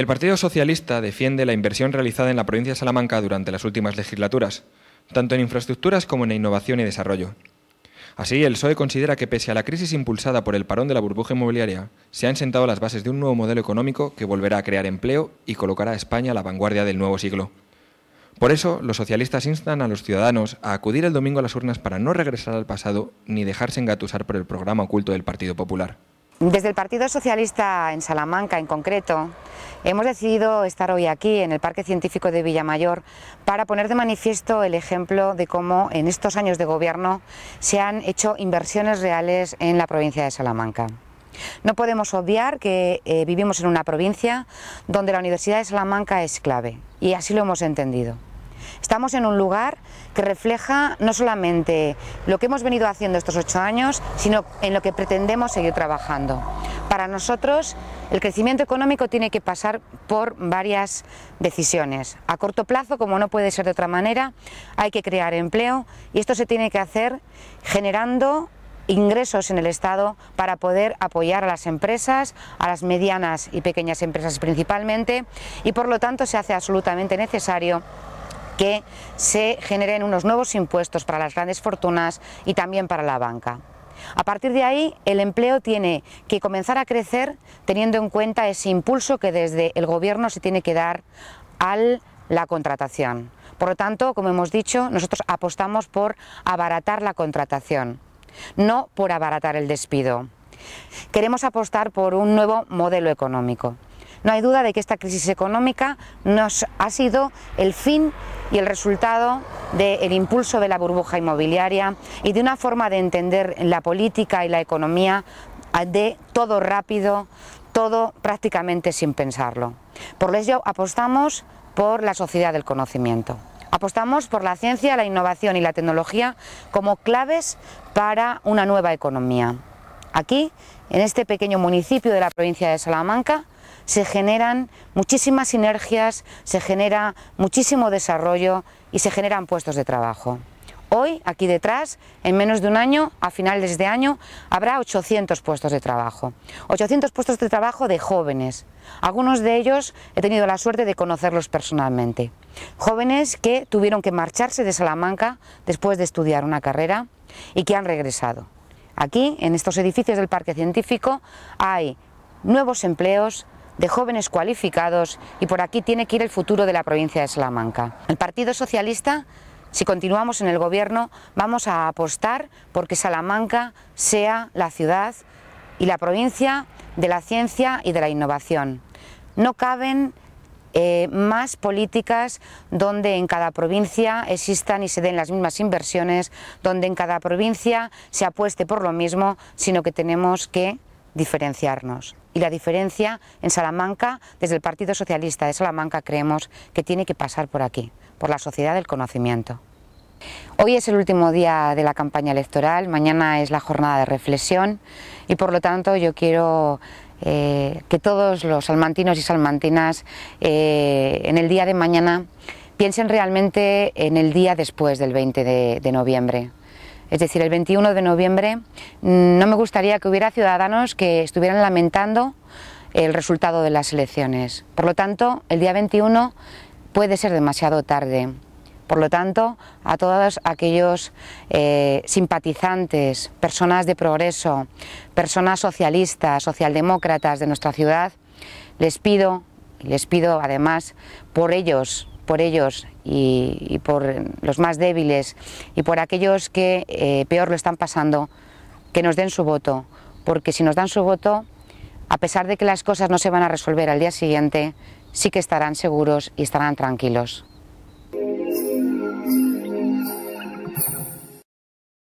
El Partido Socialista defiende la inversión realizada en la provincia de Salamanca durante las últimas legislaturas, tanto en infraestructuras como en innovación y desarrollo. Así, el PSOE considera que pese a la crisis impulsada por el parón de la burbuja inmobiliaria, se han sentado las bases de un nuevo modelo económico que volverá a crear empleo y colocará a España a la vanguardia del nuevo siglo. Por eso, los socialistas instan a los ciudadanos a acudir el domingo a las urnas para no regresar al pasado ni dejarse engatusar por el programa oculto del Partido Popular. Desde el Partido Socialista en Salamanca en concreto, hemos decidido estar hoy aquí en el Parque Científico de Villamayor para poner de manifiesto el ejemplo de cómo en estos años de gobierno se han hecho inversiones reales en la provincia de Salamanca. No podemos obviar que eh, vivimos en una provincia donde la Universidad de Salamanca es clave y así lo hemos entendido. Estamos en un lugar que refleja no solamente lo que hemos venido haciendo estos ocho años, sino en lo que pretendemos seguir trabajando. Para nosotros, el crecimiento económico tiene que pasar por varias decisiones. A corto plazo, como no puede ser de otra manera, hay que crear empleo y esto se tiene que hacer generando ingresos en el Estado para poder apoyar a las empresas, a las medianas y pequeñas empresas principalmente, y por lo tanto se hace absolutamente necesario que se generen unos nuevos impuestos para las grandes fortunas y también para la banca. A partir de ahí, el empleo tiene que comenzar a crecer teniendo en cuenta ese impulso que desde el Gobierno se tiene que dar a la contratación. Por lo tanto, como hemos dicho, nosotros apostamos por abaratar la contratación, no por abaratar el despido. Queremos apostar por un nuevo modelo económico. No hay duda de que esta crisis económica nos ha sido el fin y el resultado del impulso de la burbuja inmobiliaria y de una forma de entender la política y la economía de todo rápido, todo prácticamente sin pensarlo. Por ello apostamos por la sociedad del conocimiento. Apostamos por la ciencia, la innovación y la tecnología como claves para una nueva economía. Aquí, en este pequeño municipio de la provincia de Salamanca, se generan muchísimas sinergias, se genera muchísimo desarrollo y se generan puestos de trabajo. Hoy, aquí detrás, en menos de un año, a finales de año, habrá 800 puestos de trabajo. 800 puestos de trabajo de jóvenes. Algunos de ellos he tenido la suerte de conocerlos personalmente. Jóvenes que tuvieron que marcharse de Salamanca después de estudiar una carrera y que han regresado. Aquí, en estos edificios del Parque Científico, hay nuevos empleos, de jóvenes cualificados y por aquí tiene que ir el futuro de la provincia de Salamanca. El Partido Socialista si continuamos en el gobierno, vamos a apostar porque Salamanca sea la ciudad y la provincia de la ciencia y de la innovación. No caben eh, más políticas donde en cada provincia existan y se den las mismas inversiones, donde en cada provincia se apueste por lo mismo, sino que tenemos que diferenciarnos. Y la diferencia en Salamanca, desde el Partido Socialista de Salamanca, creemos que tiene que pasar por aquí, por la sociedad del conocimiento. Hoy es el último día de la campaña electoral, mañana es la jornada de reflexión y por lo tanto yo quiero eh, que todos los salmantinos y salmantinas eh, en el día de mañana piensen realmente en el día después del 20 de noviembre, es decir, el 21 de noviembre mm, no me gustaría que hubiera ciudadanos que estuvieran lamentando el resultado de las elecciones. Por lo tanto, el día 21 puede ser demasiado tarde. Por lo tanto, a todos aquellos eh, simpatizantes, personas de progreso, personas socialistas, socialdemócratas de nuestra ciudad, les pido, y les pido además por ellos por ellos y, por los más débiles y por aquellos que eh, peor lo están pasando, que nos den su voto, porque si nos dan su voto, a pesar de que las cosas no se van a resolver al día siguiente, sí que estarán seguros y estarán tranquilos.